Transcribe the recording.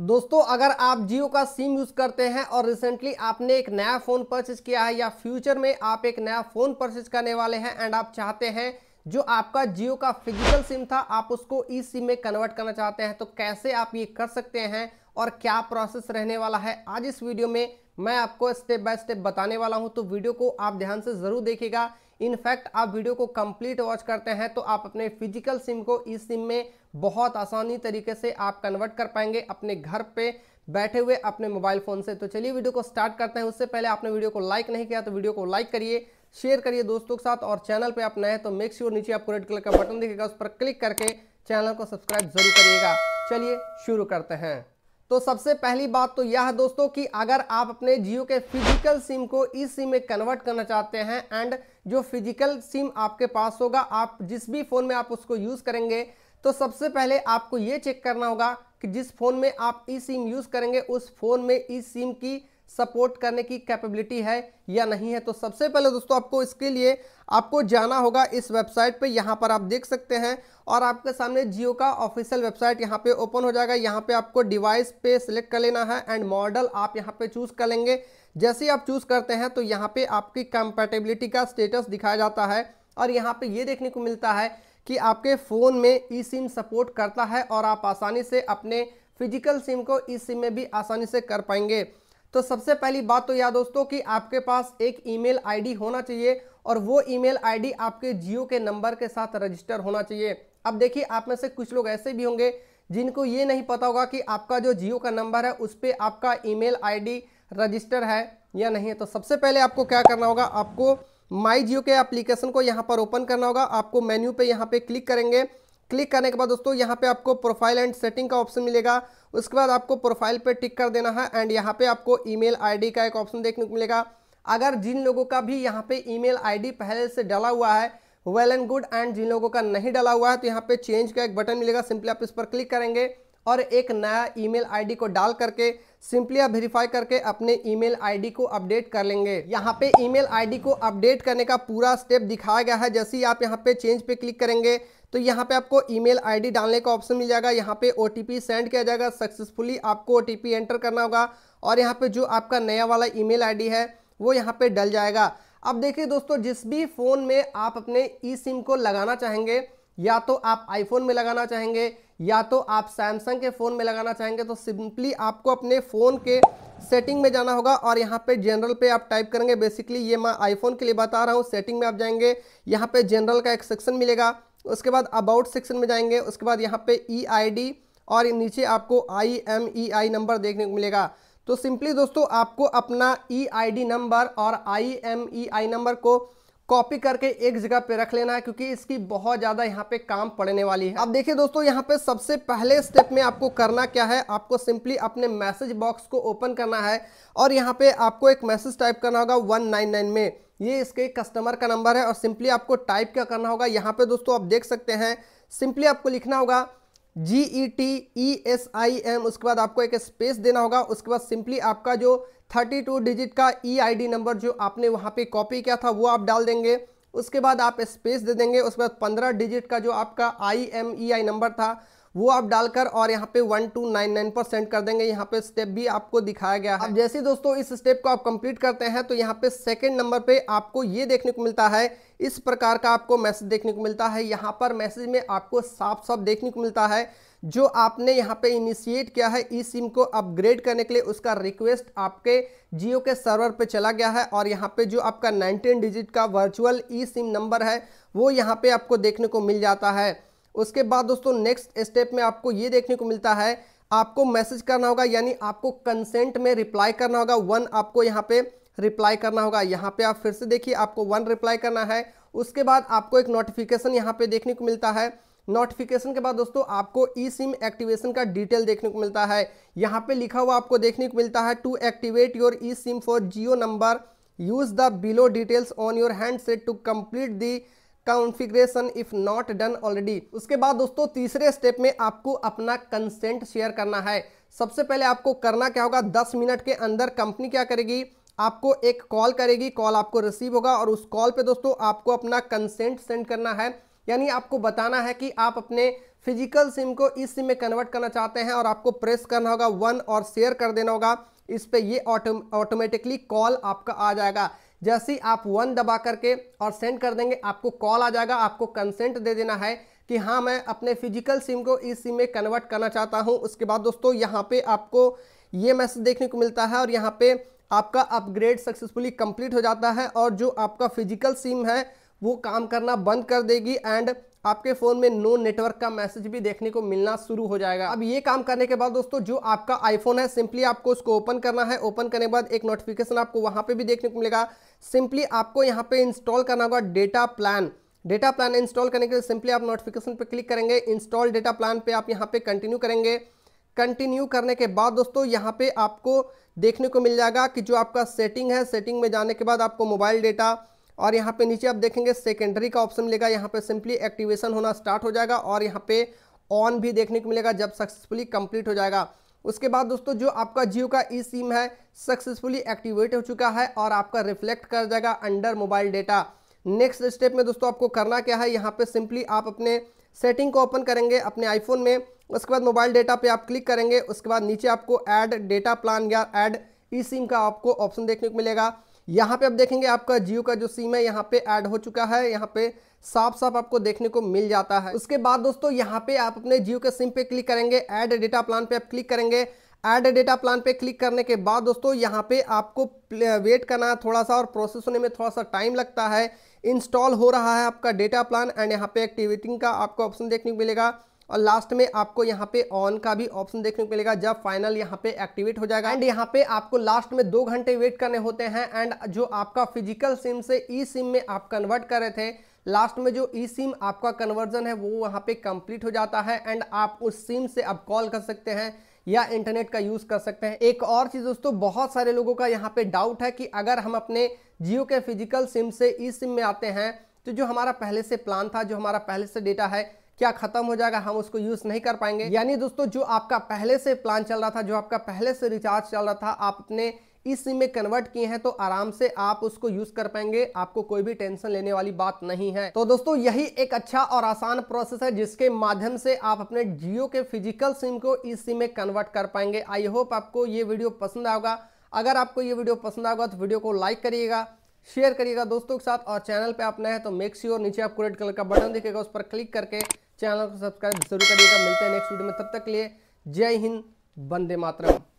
दोस्तों अगर आप जियो का सिम यूज़ करते हैं और रिसेंटली आपने एक नया फ़ोन परचेज किया है या फ्यूचर में आप एक नया फ़ोन परचेज करने वाले हैं एंड आप चाहते हैं जो आपका जियो का फिजिकल सिम था आप उसको ई सिम में कन्वर्ट करना चाहते हैं तो कैसे आप ये कर सकते हैं और क्या प्रोसेस रहने वाला है आज इस वीडियो में मैं आपको स्टेप बाय स्टेप बताने वाला हूँ तो वीडियो को आप ध्यान से ज़रूर देखेगा इनफैक्ट आप वीडियो को कंप्लीट वॉच करते हैं तो आप अपने फिजिकल सिम को ई सिम में बहुत आसानी तरीके से आप कन्वर्ट कर पाएंगे अपने घर पे बैठे हुए अपने मोबाइल फ़ोन से तो चलिए वीडियो को स्टार्ट करते हैं उससे पहले आपने वीडियो को लाइक नहीं किया तो वीडियो को लाइक करिए शेयर करिए दोस्तों के साथ और चैनल पे आप नए हैं तो मेक श्योर नीचे आपको रेड कलर का बटन दिखेगा उस पर क्लिक करके चैनल को सब्सक्राइब जरूर करिएगा चलिए शुरू करते हैं तो सबसे पहली बात तो यह है दोस्तों कि अगर आप अपने जियो के फिजिकल सिम को इस सिम में कन्वर्ट करना चाहते हैं एंड जो फिजिकल सिम आपके पास होगा आप जिस भी फ़ोन में आप उसको यूज़ करेंगे तो सबसे पहले आपको ये चेक करना होगा कि जिस फ़ोन में आप ई सिम यूज़ करेंगे उस फ़ोन में ई सिम की सपोर्ट करने की कैपेबिलिटी है या नहीं है तो सबसे पहले दोस्तों आपको इसके लिए आपको जाना होगा इस वेबसाइट पे यहाँ पर आप देख सकते हैं और आपके सामने जियो का ऑफिशियल वेबसाइट यहाँ पे ओपन हो जाएगा यहाँ पे आपको डिवाइस पे सिलेक्ट कर लेना है एंड मॉडल आप यहाँ पे चूज़ कर लेंगे जैसे ही आप चूज़ करते हैं तो यहाँ पे आपकी कंपेटेबिलिटी का स्टेटस दिखाया जाता है और यहाँ पे ये देखने को मिलता है कि आपके फ़ोन में ई सिम सपोर्ट करता है और आप आसानी से अपने फिजिकल सिम को ई सिम में भी आसानी से कर पाएंगे तो सबसे पहली बात तो यह दोस्तों कि आपके पास एक ईमेल आईडी होना चाहिए और वो ईमेल आईडी आपके जियो के नंबर के साथ रजिस्टर होना चाहिए अब देखिए आप में से कुछ लोग ऐसे भी होंगे जिनको ये नहीं पता होगा कि आपका जो जियो का नंबर है उस पर आपका ईमेल आईडी रजिस्टर है या नहीं है तो सबसे पहले आपको क्या करना होगा आपको माई जियो के एप्लीकेशन को यहाँ पर ओपन करना होगा आपको मेन्यू पे यहाँ पे क्लिक करेंगे क्लिक करने के बाद दोस्तों यहाँ पे आपको प्रोफाइल एंड सेटिंग का ऑप्शन मिलेगा उसके बाद आपको प्रोफाइल पे टिक कर देना है एंड यहाँ पे आपको ईमेल आईडी का एक ऑप्शन देखने को मिलेगा अगर जिन लोगों का भी यहाँ पे ईमेल आईडी पहले से डाला हुआ है वेल एंड गुड एंड जिन लोगों का नहीं डाला हुआ है तो यहाँ पे चेंज का एक बटन मिलेगा सिंपली आप इस पर क्लिक करेंगे और एक नया ईमेल आईडी को डाल करके सिंपली आप वेरीफाई करके अपने ईमेल आईडी को अपडेट कर लेंगे यहाँ पे ईमेल आईडी को अपडेट करने का पूरा स्टेप दिखाया गया है जैसे ही आप यहाँ पे चेंज पे क्लिक करेंगे तो यहाँ पे आपको ईमेल आईडी डालने का ऑप्शन मिल जाएगा यहाँ पे ओ सेंड किया जाएगा सक्सेसफुली आपको ओ एंटर करना होगा और यहाँ पे जो आपका नया वाला ई मेल है वो यहाँ पे डल जाएगा अब देखिए दोस्तों जिस भी फ़ोन में आप अपने ई सिम को लगाना चाहेंगे या तो आप आईफोन में लगाना चाहेंगे या तो आप सैमसंग के फ़ोन में लगाना चाहेंगे तो सिंपली आपको अपने फ़ोन के सेटिंग में जाना होगा और यहाँ पे जनरल पे आप टाइप करेंगे बेसिकली ये मैं आईफोन के लिए बता रहा हूँ सेटिंग में आप जाएंगे यहाँ पे जनरल का एक सेक्शन मिलेगा उसके बाद अबाउट सेक्शन में जाएंगे उसके बाद यहाँ पे ई e और नीचे आपको आई एम ई आई नंबर देखने को मिलेगा तो सिंपली दोस्तों आपको अपना ई आई डी नंबर और I M E I number को कॉपी करके एक जगह पे रख लेना है क्योंकि इसकी बहुत ज़्यादा यहाँ पे काम पड़ने वाली है अब देखिए दोस्तों यहाँ पे सबसे पहले स्टेप में आपको करना क्या है आपको सिंपली अपने मैसेज बॉक्स को ओपन करना है और यहाँ पे आपको एक मैसेज टाइप करना होगा 199 में ये इसके कस्टमर का नंबर है और सिंपली आपको टाइप क्या करना होगा यहाँ पे दोस्तों आप देख सकते हैं सिंपली आपको लिखना होगा G E T E S I M उसके बाद आपको एक स्पेस देना होगा उसके बाद सिंपली आपका जो 32 डिजिट का ई e आई नंबर जो आपने वहाँ पे कॉपी किया था वो आप डाल देंगे उसके बाद आप स्पेस दे देंगे उसके बाद 15 डिजिट का जो आपका आई एम ई आई नंबर था वो आप डालकर और यहाँ पे वन टू नाइन नाइन पर सेंड कर देंगे यहाँ पे स्टेप भी आपको दिखाया गया है अब जैसे दोस्तों इस स्टेप को आप कंप्लीट करते हैं तो यहाँ पे सेकंड नंबर पे आपको ये देखने को मिलता है इस प्रकार का आपको मैसेज देखने को मिलता है यहाँ पर मैसेज में आपको साफ साफ देखने को मिलता है जो आपने यहाँ पे इनिशिएट किया है ई सिम को अपग्रेड करने के लिए उसका रिक्वेस्ट आपके जियो के सर्वर पे चला गया है और यहाँ पे जो आपका 19 डिजिट का वर्चुअल ई सिम नंबर है वो यहाँ पे आपको देखने को मिल जाता है उसके बाद दोस्तों नेक्स्ट स्टेप में आपको ये देखने को मिलता है आपको मैसेज करना होगा यानी आपको कंसेंट में रिप्लाई करना होगा वन आपको यहाँ पे रिप्लाई करना होगा यहाँ पे आप फिर से देखिए आपको वन रिप्लाई करना है उसके बाद आपको एक नोटिफिकेशन यहाँ पे देखने को मिलता है नोटिफिकेशन के बाद दोस्तों आपको ई सिम एक्टिवेशन का डिटेल देखने को मिलता है यहाँ पे लिखा हुआ आपको देखने को मिलता है to activate your e SIM for Jio number use the below details on your handset to complete the configuration if not done already उसके बाद दोस्तों तीसरे स्टेप में आपको अपना कंसेंट शेयर करना है सबसे पहले आपको करना क्या होगा दस मिनट के अंदर कंपनी क्या करेगी आपको एक कॉल करेगी कॉल आपको रिसीव होगा और उस कॉल पे दोस्तों आपको अपना कंसेंट सेंड करना है यानी आपको बताना है कि आप अपने फिजिकल सिम को इस सिम में कन्वर्ट करना चाहते हैं और आपको प्रेस करना होगा वन और शेयर कर देना होगा इस पर ये ऑटोमेटिकली कॉल आपका आ जाएगा जैसे ही आप वन दबा करके और सेंड कर देंगे आपको कॉल आ जाएगा आपको कंसेंट दे देना है कि हाँ मैं अपने फिजिकल सिम को इस सिम में कन्वर्ट करना चाहता हूँ उसके बाद दोस्तों यहाँ पे आपको ये मैसेज देखने को मिलता है और यहाँ पे आपका अपग्रेड सक्सेसफुली कंप्लीट हो जाता है और जो आपका फिजिकल सिम है वो काम करना बंद कर देगी एंड आपके फ़ोन में नो नेटवर्क का मैसेज भी देखने को मिलना शुरू हो जाएगा अब ये काम करने के बाद दोस्तों जो आपका आईफोन है सिंपली आपको उसको ओपन करना है ओपन करने के बाद एक नोटिफिकेशन आपको वहाँ पे भी देखने को मिलेगा सिंपली आपको यहाँ पे इंस्टॉल करना होगा data plan data plan install करने के लिए सिंपली आप नोटिफिकेशन पर क्लिक करेंगे इंस्टॉल डेटा प्लान पर आप यहाँ पर कंटिन्यू करेंगे कंटिन्यू करने के बाद दोस्तों यहाँ पे आपको देखने को मिल जाएगा कि जो आपका सेटिंग है सेटिंग में जाने के बाद आपको मोबाइल डेटा और यहाँ पे नीचे आप देखेंगे सेकेंडरी का ऑप्शन मिलेगा यहाँ पे सिंपली एक्टिवेशन होना स्टार्ट हो जाएगा और यहाँ पे ऑन भी देखने को मिलेगा जब सक्सेसफुली कंप्लीट हो जाएगा उसके बाद दोस्तों जो आपका जियो का ई सिम है सक्सेसफुली एक्टिवेट हो चुका है और आपका रिफ्लेक्ट कर जाएगा under mobile data next step में दोस्तों आपको करना क्या है यहाँ पे सिंपली आप अपने सेटिंग को ओपन करेंगे अपने आईफोन में उसके बाद मोबाइल डेटा पे आप क्लिक करेंगे उसके बाद नीचे आपको ऐड डेटा प्लान या ऐड ई सिम का आपको ऑप्शन देखने को मिलेगा यहाँ पे आप देखेंगे आपका जियो का जो सिम है यहाँ पे ऐड हो चुका है यहाँ पे साफ साफ आपको देखने को मिल जाता है उसके बाद दोस्तों यहाँ पे आप अपने जियो के सिम पे क्लिक करेंगे ऐड डेटा प्लान पे आप क्लिक करेंगे ऐड डेटा प्लान पे क्लिक करने के बाद दोस्तों यहाँ पे आपको वेट करना है थोड़ा सा और प्रोसेस होने में थोड़ा सा टाइम लगता है इंस्टॉल हो रहा है आपका डेटा प्लान एंड यहाँ पे एक्टिवेटिंग का आपको ऑप्शन देखने को मिलेगा और लास्ट में आपको यहाँ पे ऑन का भी ऑप्शन देखने को मिलेगा जब फाइनल यहाँ पे एक्टिवेट हो जाएगा एंड यहाँ पे आपको लास्ट में दो घंटे वेट करने होते हैं एंड जो आपका फिजिकल सिम से ई सिम में आप कन्वर्ट कर रहे थे लास्ट में जो ई सिम आपका कन्वर्जन है वो वहाँ पे कंप्लीट हो जाता है एंड आप उस सिम से आप कॉल कर सकते हैं या इंटरनेट का यूज़ कर सकते हैं एक और चीज़ दोस्तों बहुत सारे लोगों का यहाँ पे डाउट है कि अगर हम अपने जियो के फिजिकल सिम से ई सिम में आते हैं तो जो हमारा पहले से प्लान था जो हमारा पहले से डेटा है क्या खत्म हो जाएगा हम उसको यूज नहीं कर पाएंगे यानी दोस्तों जो आपका पहले से प्लान चल रहा था जो आपका पहले से रिचार्ज चल रहा था आप अपने इस सिम में कन्वर्ट किए हैं तो आराम से आप उसको यूज कर पाएंगे आपको कोई भी टेंशन लेने वाली बात नहीं है तो दोस्तों यही एक अच्छा और आसान प्रोसेस है जिसके माध्यम से आप अपने जियो के फिजिकल सिम को ई सिम में कन्वर्ट कर पाएंगे आई होप आपको ये वीडियो पसंद आएगा अगर आपको ये वीडियो पसंद आएगा तो वीडियो को लाइक करिएगा शेयर करिएगा दोस्तों के साथ और चैनल पर आप नए हैं तो मेक श्योर नीचे आप रेड कलर का बटन दिखेगा उस पर क्लिक करके चैनल को सब्सक्राइब जरूर करिएगा मिलते हैं नेक्स्ट वीडियो में तब तक के लिए जय हिंद वंदे मातरम